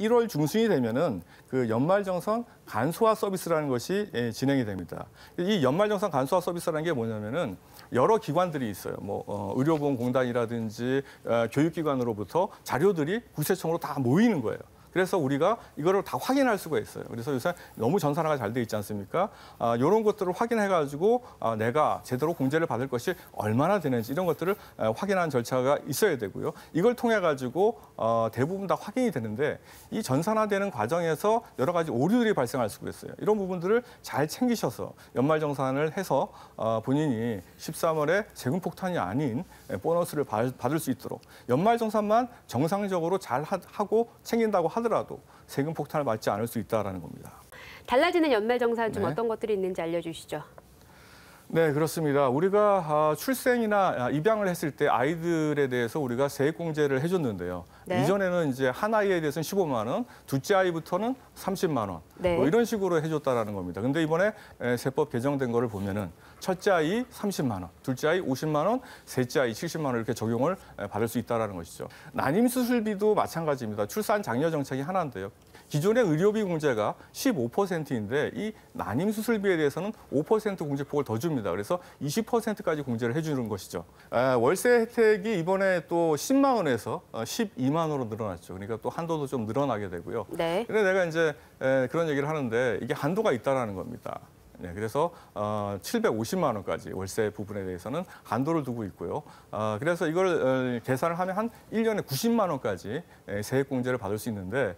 1월 중순이 되면은 그 연말정산 간소화 서비스라는 것이 예, 진행이 됩니다. 이 연말정산 간소화 서비스라는 게 뭐냐면은 여러 기관들이 있어요. 뭐 어, 의료보험공단이라든지 어, 교육기관으로부터 자료들이 구세청으로다 모이는 거예요. 그래서 우리가 이거를 다 확인할 수가 있어요. 그래서 요새 너무 전산화가 잘 돼 있지 않습니까? 아, 이런 것들을 확인해가지고 아, 내가 제대로 공제를 받을 것이 얼마나 되는지 이런 것들을 아, 확인하는 절차가 있어야 되고요. 이걸 통해 가지고 아, 어, 대부분 다 확인이 되는데 이 전산화되는 과정에서 여러 가지 오류들이 발생할 수가 있어요. 이런 부분들을 잘 챙기셔서 연말정산을 해서 아, 본인이 13월에 재금 폭탄이 아닌 보너스를 받을 수 있도록 연말정산만 정상적으로 잘 하고 챙긴다고 하 하더라도 세금 폭탄을 맞지 않을 수 있다라는 겁니다. 달라지는 연말 정산 좀 네. 어떤 것들이 있는지 알려주시죠. 네, 그렇습니다. 우리가 아, 출생이나 아, 입양을 했을 때 아이들에 대해서 우리가 세액공제를 해줬는데요. 네. 이전에는 이제 한 아이에 대해서는 15만 원, 둘째 아이부터는 30만 원, 네. 뭐 이런 식으로 해줬다라는 겁니다. 근데 이번에 세법 개정된 거를 보면은 첫째 아이 30만 원, 둘째 아이 50만 원, 셋째 아이 70만 원 이렇게 적용을 받을 수 있다라는 것이죠. 난임 수술비도 마찬가지입니다. 출산 장려 정책이 하나인데요. 기존의 의료비 공제가 15%인데 이 난임 수술비에 대해서는 5% 공제폭을 더 줍니다. 그래서 20%까지 공제를 해주는 것이죠. 아, 월세 혜택이 이번에 또 10만 원에서 12만 어, 원으로 늘어났죠. 그러니까 또 한도도 좀 늘어나게 되고요. 네. 근데 내가 이제 그런 얘기를 하는데 이게 한도가 있다라는 겁니다. 네, 그래서 어, 750만 원까지 월세 부분에 대해서는 한도를 두고 있고요. 어, 그래서 이걸 어, 계산을 하면 한 1년에 90만 원까지 세액공제를 받을 수 있는데